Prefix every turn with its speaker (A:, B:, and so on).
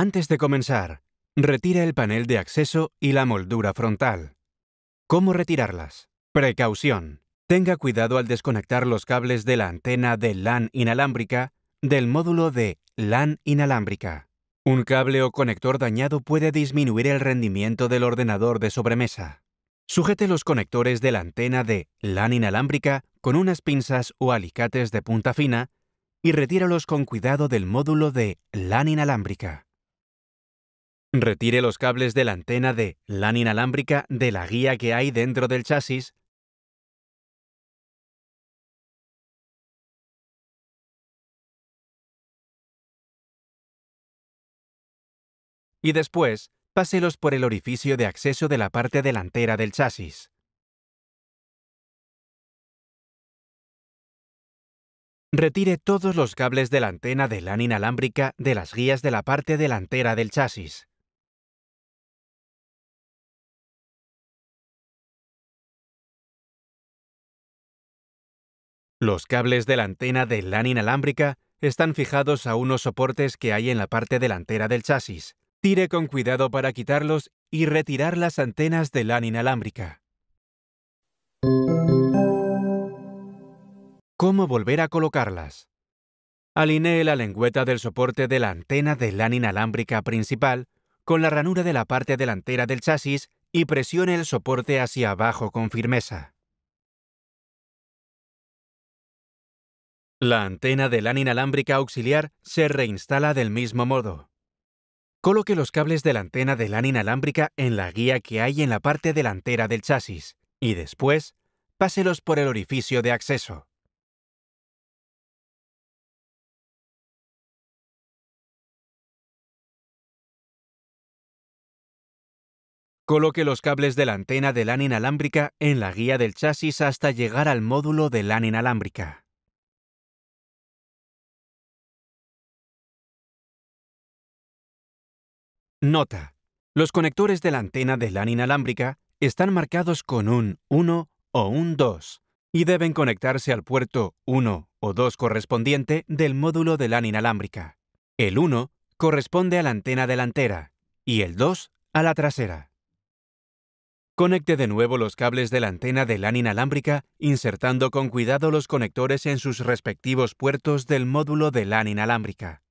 A: Antes de comenzar, retira el panel de acceso y la
B: moldura frontal. ¿Cómo retirarlas? Precaución. Tenga cuidado al desconectar los cables de la antena de LAN inalámbrica del módulo de LAN inalámbrica. Un cable o conector dañado puede disminuir el rendimiento del ordenador de sobremesa. Sujete los conectores de la antena de LAN inalámbrica con unas pinzas o alicates de punta fina y retíralos con cuidado del módulo de LAN inalámbrica. Retire los cables de la antena de LAN
A: inalámbrica de la guía que hay dentro del chasis y después páselos por el orificio de acceso de la parte delantera del chasis. Retire todos los cables de la antena de LAN inalámbrica de las guías de la parte delantera del chasis. Los cables de la antena de LAN inalámbrica están fijados a unos soportes
B: que hay en la parte delantera del chasis. Tire con cuidado para quitarlos y retirar las antenas de LAN inalámbrica. ¿Cómo volver a colocarlas? Alinee la lengüeta del soporte de la antena de LAN inalámbrica principal con la ranura de la parte delantera del chasis y presione el soporte hacia abajo con firmeza. La antena de LAN inalámbrica auxiliar se reinstala del mismo modo. Coloque los cables de la antena de LAN inalámbrica en la guía que
A: hay en la parte delantera del chasis y después páselos por el orificio de acceso. Coloque los cables de la antena de LAN inalámbrica en la guía del chasis hasta llegar al módulo de LAN inalámbrica. Nota. Los conectores de la antena de LAN
B: inalámbrica están marcados con un 1 o un 2 y deben conectarse al puerto 1 o 2 correspondiente del módulo de LAN inalámbrica. El 1 corresponde a la antena delantera y el 2 a la trasera. Conecte de nuevo los cables de la antena de LAN inalámbrica insertando con cuidado
A: los conectores en sus respectivos puertos del módulo de LAN inalámbrica.